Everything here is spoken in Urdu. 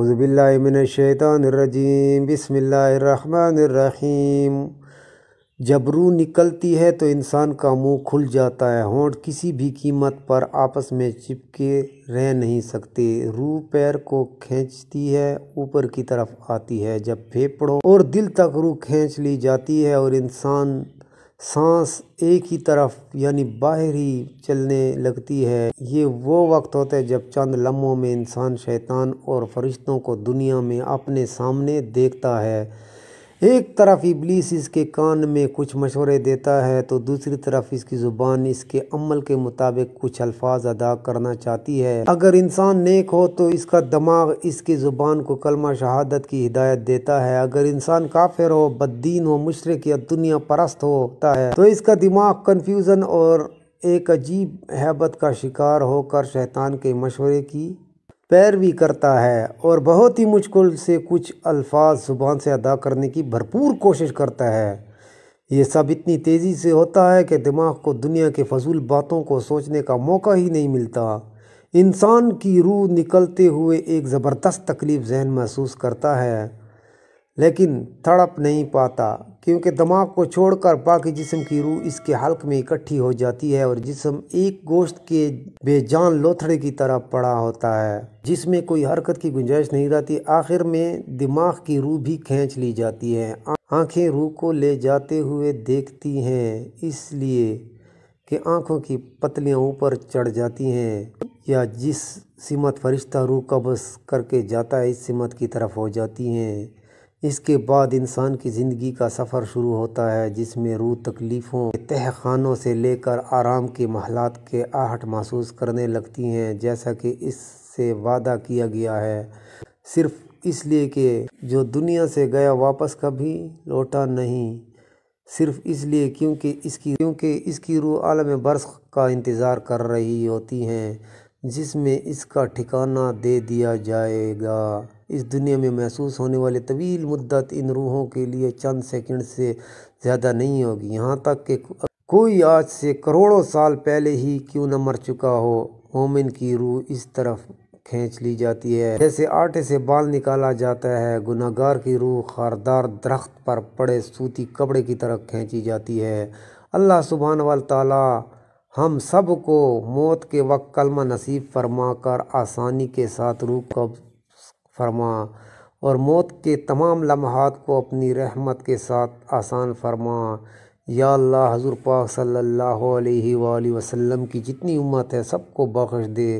اعوذ باللہ من الشیطان الرجیم بسم اللہ الرحمن الرحیم جب روح نکلتی ہے تو انسان کا منہ کھل جاتا ہے ہونٹ کسی بھی قیمت پر آپس میں چپکے رہ نہیں سکتے روح پیر کو کھینچتی ہے اوپر کی طرف آتی ہے جب پھیپڑوں اور دل تک روح کھینچ لی جاتی ہے اور انسان سانس ایک ہی طرف یعنی باہر ہی چلنے لگتی ہے یہ وہ وقت ہوتا ہے جب چند لمحوں میں انسان شیطان اور فرشتوں کو دنیا میں اپنے سامنے دیکھتا ہے ایک طرف ابلیس اس کے کان میں کچھ مشورے دیتا ہے تو دوسری طرف اس کی زبان اس کے عمل کے مطابق کچھ الفاظ ادا کرنا چاہتی ہے اگر انسان نیک ہو تو اس کا دماغ اس کی زبان کو کلمہ شہادت کی ہدایت دیتا ہے اگر انسان کافر ہو بددین ہو مشرق یا دنیا پرست ہوتا ہے تو اس کا دماغ کنفیوژن اور ایک عجیب حیبت کا شکار ہو کر شیطان کے مشورے کی پیروی کرتا ہے اور بہت ہی مشکل سے کچھ الفاظ زبان سے ادا کرنے کی بھرپور کوشش کرتا ہے یہ سب اتنی تیزی سے ہوتا ہے کہ دماغ کو دنیا کے فضول باتوں کو سوچنے کا موقع ہی نہیں ملتا انسان کی روح نکلتے ہوئے ایک زبردست تکلیف ذہن محسوس کرتا ہے لیکن تڑپ نہیں پاتا کیونکہ دماغ کو چھوڑ کر باقی جسم کی روح اس کے حلق میں اکٹھی ہو جاتی ہے اور جسم ایک گوشت کے بے جان لوتھڑے کی طرح پڑا ہوتا ہے جس میں کوئی حرکت کی گنجائش نہیں رہتی آخر میں دماغ کی روح بھی کھینچ لی جاتی ہے آنکھیں روح کو لے جاتے ہوئے دیکھتی ہیں اس لیے کہ آنکھوں کی پتلیاں اوپر چڑھ جاتی ہیں یا جس سمت فرشتہ روح قبض کر کے جاتا ہے اس سمت کی طرف ہو جاتی ہیں اس کے بعد انسان کی زندگی کا سفر شروع ہوتا ہے جس میں روح تکلیفوں تہ خانوں سے لے کر آرام کے محلات کے آہٹ محسوس کرنے لگتی ہیں جیسا کہ اس سے وعدہ کیا گیا ہے صرف اس لیے کہ جو دنیا سے گیا واپس کبھی لوٹا نہیں صرف اس لیے کیونکہ اس کی کیونکہ اس کی روح عالم برس کا انتظار کر رہی ہوتی ہیں جس میں اس کا ٹھکانہ دے دیا جائے گا اس دنیا میں محسوس ہونے والے طویل مدت ان روحوں کے لیے چند سیکنڈ سے زیادہ نہیں ہوگی یہاں تک کہ کوئی آج سے کروڑوں سال پہلے ہی کیوں نہ مر چکا ہو مومن کی روح اس طرف کھینچ لی جاتی ہے جیسے آٹے سے بال نکالا جاتا ہے گناہ گار کی روح خاردار درخت پر پڑے سوتی کپڑے کی طرف کھینچی جاتی ہے اللہ سبحانہ والتعالی تعالیٰ ہم سب کو موت کے وقت کلمہ نصیب فرما کر آسانی کے ساتھ روح کب فرما اور موت کے تمام لمحات کو اپنی رحمت کے ساتھ آسان فرما یا اللہ حضور پاک صلی اللہ علیہ وآلہ وسلم کی جتنی امت ہے سب کو بخش دے